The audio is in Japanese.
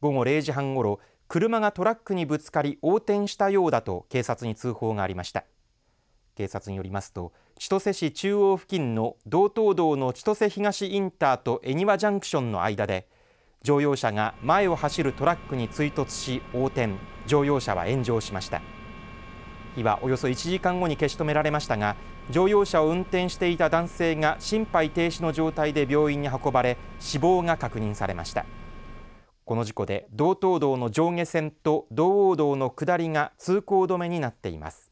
午後0時半ごろ車がトラックにぶつかり横転したようだと警察に通報がありました警察によりますと千歳市中央付近の道東道の千歳東インターと恵庭ジャンクションの間で乗用車が前を走るトラックに追突し横転乗用車は炎上しました火はおよそ1時間後に消し止められましたが乗用車を運転していた男性が心肺停止の状態で病院に運ばれ死亡が確認されました。この事故で道東道の上下線と道央道の下りが通行止めになっています